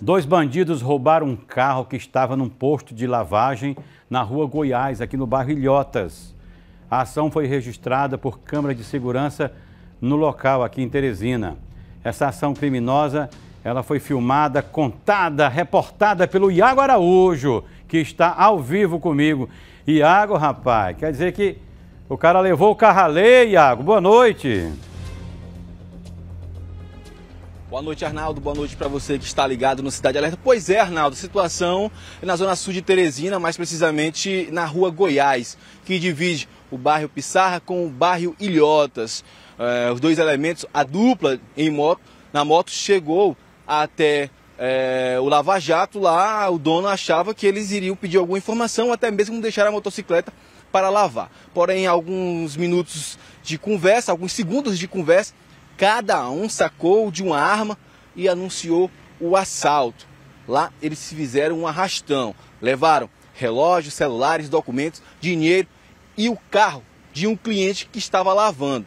Dois bandidos roubaram um carro que estava num posto de lavagem na rua Goiás, aqui no bairro Ilhotas. A ação foi registrada por câmera de segurança no local aqui em Teresina. Essa ação criminosa, ela foi filmada, contada, reportada pelo Iago Araújo, que está ao vivo comigo. Iago, rapaz, quer dizer que o cara levou o carro a lei, Iago. Boa noite. Boa noite, Arnaldo. Boa noite para você que está ligado no Cidade Alerta. Pois é, Arnaldo, situação na zona sul de Teresina, mais precisamente na rua Goiás, que divide o bairro Pissarra com o bairro Ilhotas. É, os dois elementos, a dupla em moto, na moto chegou até é, o Lava Jato lá, o dono achava que eles iriam pedir alguma informação, até mesmo deixar a motocicleta para lavar. Porém, alguns minutos de conversa, alguns segundos de conversa, Cada um sacou de uma arma e anunciou o assalto. Lá eles fizeram um arrastão. Levaram relógios, celulares, documentos, dinheiro e o carro de um cliente que estava lavando.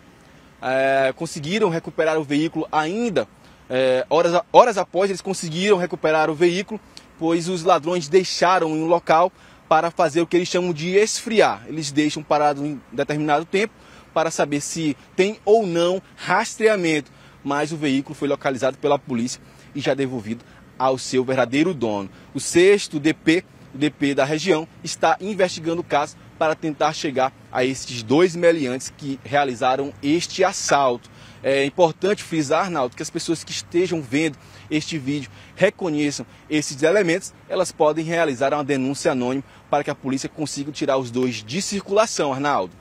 É, conseguiram recuperar o veículo ainda. É, horas, horas após eles conseguiram recuperar o veículo, pois os ladrões deixaram em um local para fazer o que eles chamam de esfriar. Eles deixam parado em determinado tempo para saber se tem ou não rastreamento, mas o veículo foi localizado pela polícia e já devolvido ao seu verdadeiro dono. O sexto DP, o DP da região, está investigando o caso para tentar chegar a esses dois meliantes que realizaram este assalto. É importante frisar, Arnaldo, que as pessoas que estejam vendo este vídeo reconheçam esses elementos, elas podem realizar uma denúncia anônima para que a polícia consiga tirar os dois de circulação, Arnaldo.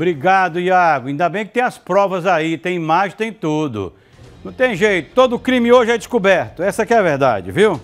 Obrigado, Iago. Ainda bem que tem as provas aí, tem imagem, tem tudo. Não tem jeito, todo crime hoje é descoberto. Essa que é a verdade, viu?